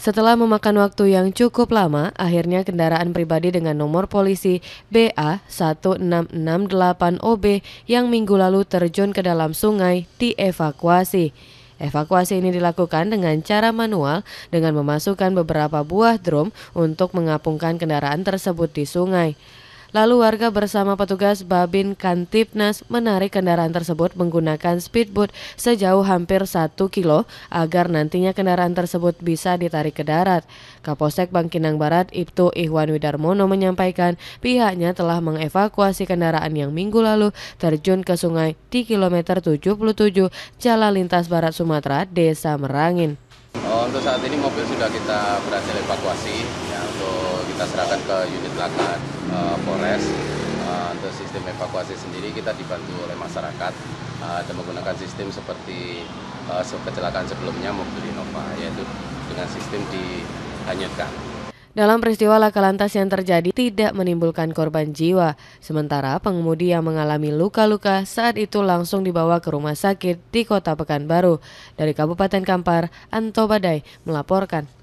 Setelah memakan waktu yang cukup lama, akhirnya kendaraan pribadi dengan nomor polisi BA 1668OB yang minggu lalu terjun ke dalam sungai dievakuasi. Evakuasi ini dilakukan dengan cara manual dengan memasukkan beberapa buah drum untuk mengapungkan kendaraan tersebut di sungai. Lalu warga bersama petugas Babin Kantipnas menarik kendaraan tersebut menggunakan speedboat sejauh hampir 1 kilo agar nantinya kendaraan tersebut bisa ditarik ke darat. Kapolsek Bangkinang Barat Ibtu Ihwan Widarmono menyampaikan pihaknya telah mengevakuasi kendaraan yang minggu lalu terjun ke sungai di kilometer 77 Jalan Lintas Barat Sumatera, Desa Merangin. Oh, untuk saat ini mobil sudah kita berhasil evakuasi kita serahkan ke unit laka uh, eh, Polres. Uh, untuk sistem evakuasi sendiri kita dibantu oleh masyarakat uh, dan menggunakan sistem seperti uh, kecelakaan sebelumnya mobil Innova yaitu dengan sistem dihanyutkan. Dalam peristiwa laka lantas yang terjadi tidak menimbulkan korban jiwa, sementara pengemudi yang mengalami luka-luka saat itu langsung dibawa ke rumah sakit di Kota Pekanbaru. Dari Kabupaten Kampar, Anto Badai melaporkan.